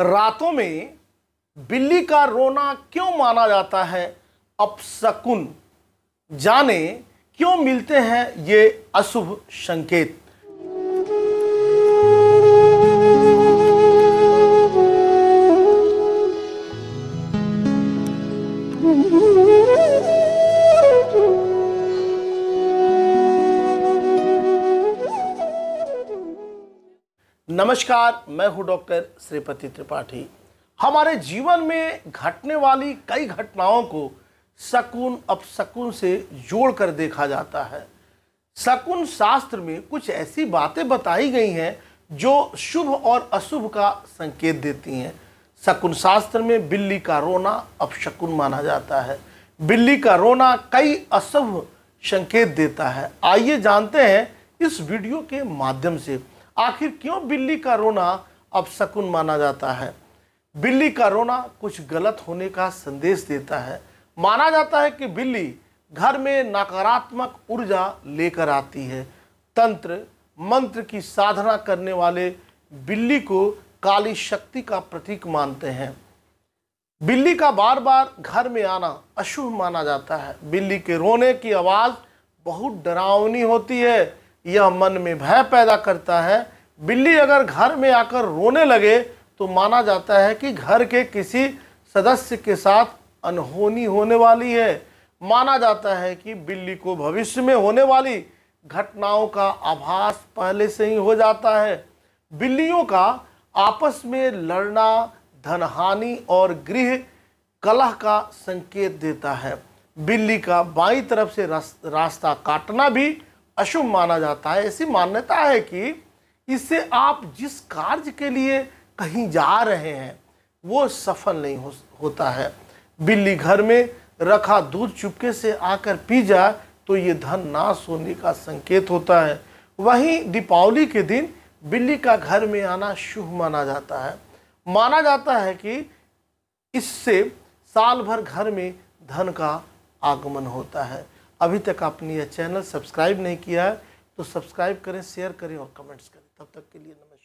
रातों में बिल्ली का रोना क्यों माना जाता है अपशकुन जाने क्यों मिलते हैं ये अशुभ संकेत mm-hmm. नमस्कार मैं हूं डॉक्टर श्रीपति त्रिपाठी हमारे जीवन में घटने वाली कई घटनाओं को शकुन अपशकुन से जोड़कर देखा जाता है शकुन शास्त्र में कुछ ऐसी बातें बताई गई हैं जो शुभ और अशुभ का संकेत देती हैं शकुन शास्त्र में बिल्ली का रोना अपशकुन माना जाता है बिल्ली का रोना कई अशुभ संकेत देता है आइए जानते हैं इस वीडियो के माध्यम से आखिर क्यों बिल्ली का रोना अब शकुन माना जाता है बिल्ली का रोना कुछ गलत होने का संदेश देता है माना जाता है कि बिल्ली घर में नकारात्मक ऊर्जा लेकर आती है तंत्र मंत्र की साधना करने वाले बिल्ली को काली शक्ति का प्रतीक मानते हैं बिल्ली का बार बार घर में आना अशुभ माना जाता है बिल्ली के रोने की आवाज़ बहुत डरावनी होती है यह मन में भय पैदा करता है बिल्ली अगर घर में आकर रोने लगे तो माना जाता है कि घर के किसी सदस्य के साथ अनहोनी होने वाली है माना जाता है कि बिल्ली को भविष्य में होने वाली घटनाओं का आभास पहले से ही हो जाता है बिल्लियों का आपस में लड़ना धनहानि और गृह कलह का संकेत देता है बिल्ली का बाई तरफ से रास्ता काटना भी अशुभ माना जाता है ऐसी मान्यता है कि इससे आप जिस कार्य के लिए कहीं जा रहे हैं वो सफल नहीं हो, होता है बिल्ली घर में रखा दूध चुपके से आकर पी जाए तो ये धन नाश होने का संकेत होता है वहीं दीपावली के दिन बिल्ली का घर में आना शुभ माना जाता है माना जाता है कि इससे साल भर घर में धन का आगमन होता है अभी तक आपने यह चैनल सब्सक्राइब नहीं किया है तो सब्सक्राइब करें शेयर करें और कमेंट्स करें तब तक के लिए नमस्कार